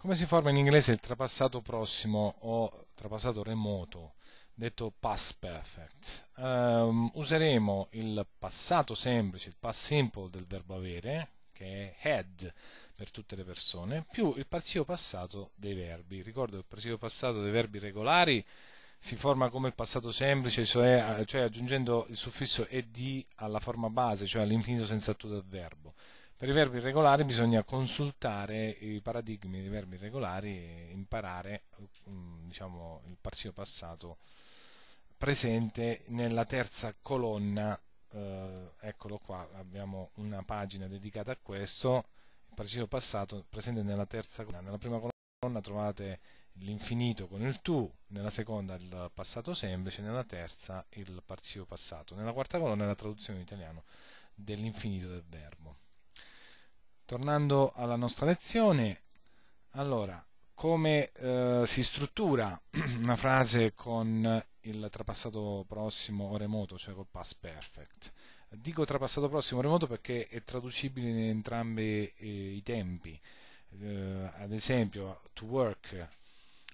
Come si forma in inglese il trapassato prossimo o trapassato remoto, detto past perfect? Um, useremo il passato semplice, il past simple del verbo avere, che è had per tutte le persone, più il passivo passato dei verbi. Ricordo che il passivo passato dei verbi regolari si forma come il passato semplice, cioè, cioè aggiungendo il suffisso ed alla forma base, cioè all'infinito senza tutto il verbo. Per i verbi regolari bisogna consultare i paradigmi dei verbi regolari e imparare mm, diciamo, il parzio passato presente nella terza colonna. Eh, eccolo qua, abbiamo una pagina dedicata a questo. Il parzio passato presente nella terza colonna. Nella prima colonna trovate l'infinito con il tu, nella seconda il passato semplice, nella terza il parzio passato. Nella quarta colonna la traduzione in italiano dell'infinito del verbo. Tornando alla nostra lezione, allora, come eh, si struttura una frase con il trapassato prossimo o remoto, cioè col past perfect? Dico trapassato prossimo o remoto perché è traducibile in entrambi eh, i tempi. Eh, ad esempio, to work,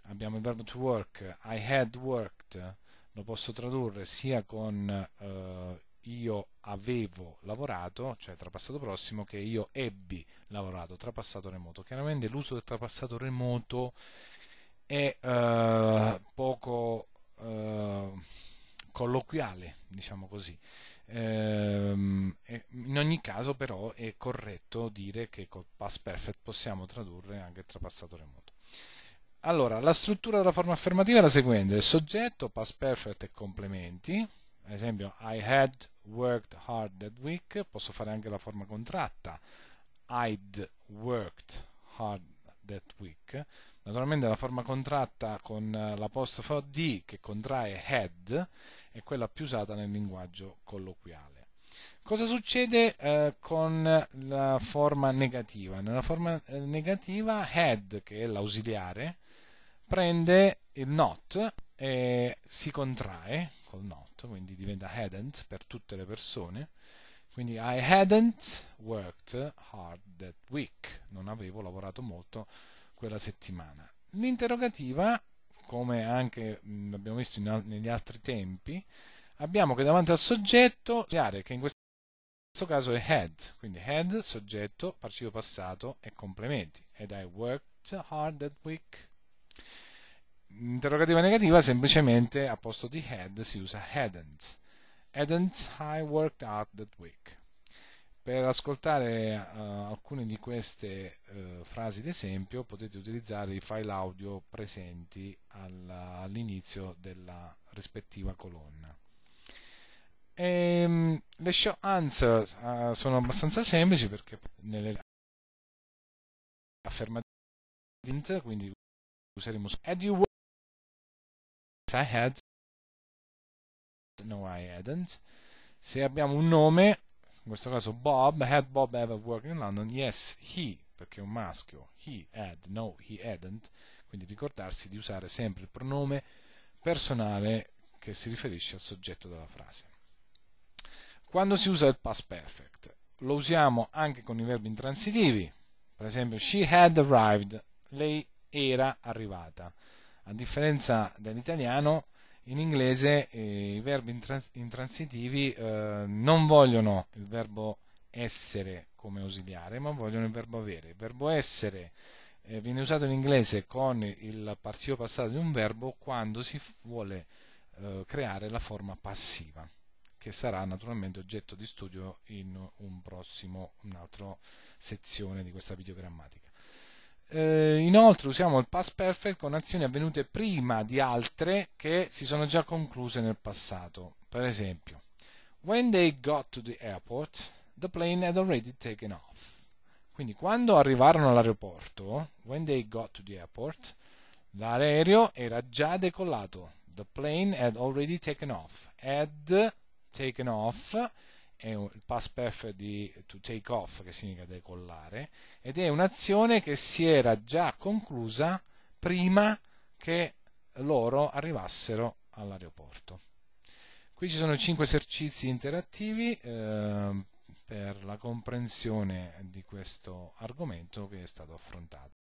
abbiamo il verbo to work, I had worked, lo posso tradurre sia con eh, io avevo lavorato, cioè trapassato prossimo, che io ebbi lavorato, trapassato remoto. Chiaramente l'uso del trapassato remoto è eh, poco eh, colloquiale, diciamo così. Eh, in ogni caso però è corretto dire che col past perfect possiamo tradurre anche il trapassato remoto. Allora, la struttura della forma affermativa è la seguente, soggetto, past perfect e complementi, ad esempio I had worked hard that week, posso fare anche la forma contratta, I'd worked hard that week. Naturalmente la forma contratta con eh, l'apostrofo D che contrae had è quella più usata nel linguaggio colloquiale. Cosa succede eh, con la forma negativa? Nella forma eh, negativa had, che è l'ausiliare, prende il not e si contrae, equal not, quindi diventa hadn't per tutte le persone. Quindi I hadn't worked hard that week, non avevo lavorato molto quella settimana. L'interrogativa, come anche mm, abbiamo visto in, negli altri tempi, abbiamo che davanti al soggetto, chiare che in questo caso è had, quindi had, soggetto, partito passato e complementi. Had I worked hard that week interrogativa negativa semplicemente a posto di had si usa hadn't. Hadn't I worked out that week? Per ascoltare uh, alcune di queste uh, frasi d'esempio potete utilizzare i file audio presenti alla, all'inizio della rispettiva colonna. E, um, le show answer uh, eh, sono abbastanza semplici perché nelle affermative, quindi useremo had you worked i had no I hadn't se abbiamo un nome in questo caso Bob had Bob ever worked in London yes he perché è un maschio he had no he hadn't quindi ricordarsi di usare sempre il pronome personale che si riferisce al soggetto della frase quando si usa il past perfect lo usiamo anche con i verbi intransitivi per esempio she had arrived lei era arrivata a differenza dell'italiano, in inglese eh, i verbi intrans- intransitivi eh, non vogliono il verbo essere come ausiliare, ma vogliono il verbo avere. Il verbo essere eh, viene usato in inglese con il partito passato di un verbo quando si vuole eh, creare la forma passiva, che sarà naturalmente oggetto di studio in un prossimo, un'altra sezione di questa videogrammatica. Eh, inoltre usiamo il past perfect con azioni avvenute prima di altre che si sono già concluse nel passato. Per esempio, when they got to the airport, the plane had already taken off. Quindi quando arrivarono all'aeroporto, when they got to the airport, l'aereo era già decollato. The plane had already taken off. Had taken off è un, il pass path di to take off che significa decollare ed è un'azione che si era già conclusa prima che loro arrivassero all'aeroporto. Qui ci sono 5 esercizi interattivi eh, per la comprensione di questo argomento che è stato affrontato.